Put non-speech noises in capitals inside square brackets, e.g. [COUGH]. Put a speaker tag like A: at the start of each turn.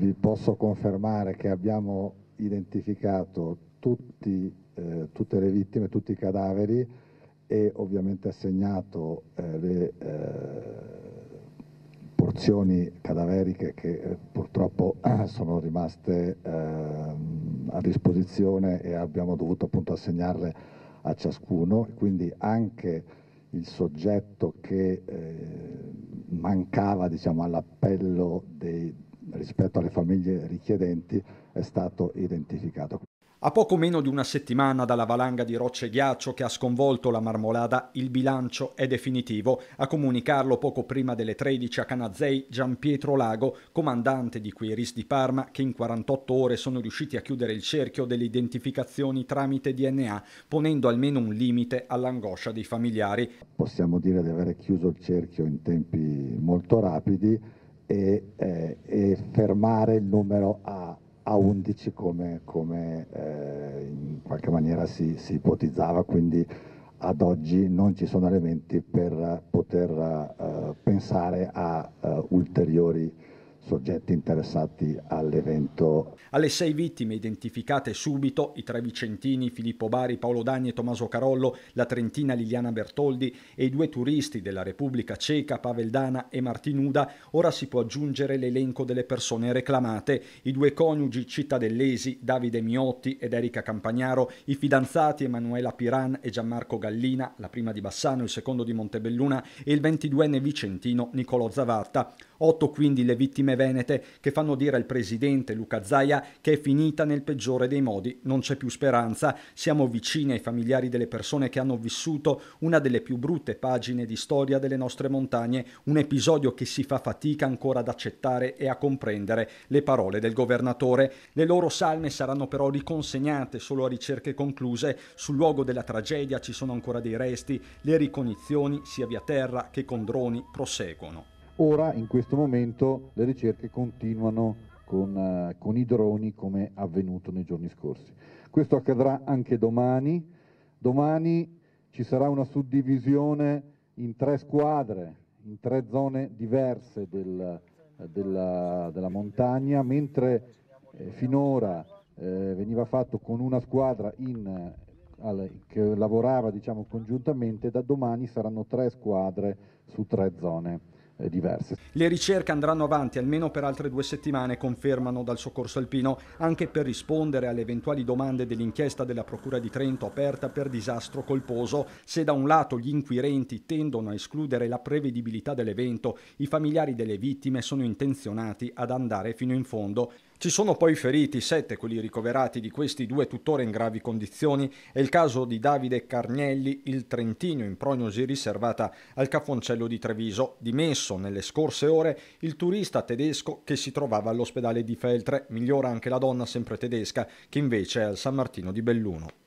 A: vi posso confermare che abbiamo identificato tutti, eh, tutte le vittime, tutti i cadaveri e ovviamente assegnato eh, le eh, porzioni cadaveriche che eh, purtroppo [CLEARS THROAT] sono rimaste ehm, a disposizione e abbiamo dovuto appunto assegnarle a ciascuno, quindi anche il soggetto che eh, mancava diciamo, all'appello dei rispetto alle famiglie richiedenti è stato identificato.
B: A poco meno di una settimana dalla valanga di rocce e ghiaccio che ha sconvolto la marmolada, il bilancio è definitivo. A comunicarlo poco prima delle 13 a Canazzei Gianpietro Lago, comandante di Quiris di Parma, che in 48 ore sono riusciti a chiudere il cerchio delle identificazioni tramite DNA, ponendo almeno un limite all'angoscia dei familiari.
A: Possiamo dire di aver chiuso il cerchio in tempi molto rapidi e, eh, e fermare il numero a, a 11 come, come eh, in qualche maniera si, si, ipotizzava, quindi ad oggi non ci sono elementi per poter eh, pensare a eh, ulteriori soggetti interessati all'evento.
B: Alle sei vittime identificate subito, i tre vicentini Filippo Bari, Paolo Dagni e Tommaso Carollo, la trentina Liliana Bertoldi e i due turisti della Repubblica Ceca Pavel Dana e Martin Uda, ora si può aggiungere l'elenco delle persone reclamate, i due coniugi cittadellesi Davide Miotti ed Erika Campagnaro, i fidanzati Emanuela Piran e Gianmarco Gallina, la prima di Bassano, il secondo di Montebelluna e il 22enne vicentino Niccolò Zavatta. Otto quindi le vittime stime venete che fanno dire al presidente Luca Zaia che è finita nel peggiore dei modi, non c'è più speranza, siamo vicini ai familiari delle persone che hanno vissuto una delle più brutte pagine di storia delle nostre montagne, un episodio che si fa fatica ancora ad accettare e a comprendere le parole del governatore. Le loro salme saranno però riconsegnate solo a ricerche concluse, sul luogo della tragedia ci sono ancora dei resti, le ricognizioni sia via terra che con droni proseguono.
C: Ora, in questo momento, le ricerche continuano con, eh, con i droni come avvenuto nei giorni scorsi. Questo accadrà anche domani. Domani ci sarà una suddivisione in tre squadre, in tre zone diverse del, della, della, montagna, mentre eh, finora eh, veniva fatto con una squadra in, che lavorava diciamo, congiuntamente, da domani saranno tre squadre su tre zone. Eh, diverse.
B: Le ricerche andranno avanti almeno per altre due settimane, confermano dal soccorso alpino, anche per rispondere alle eventuali domande dell'inchiesta della Procura di Trento aperta per disastro colposo. Se da un lato gli inquirenti tendono a escludere la prevedibilità dell'evento, i familiari delle vittime sono intenzionati ad andare fino in fondo. Ci sono poi feriti, sette quelli ricoverati di questi due tuttora in gravi condizioni. È il caso di Davide Carnielli, il trentino in prognosi riservata al Caffoncello di Treviso, dimesso nelle scorse ore il turista tedesco che si trovava all'ospedale di Feltre. Migliora anche la donna sempre tedesca che invece è al San Martino di Belluno.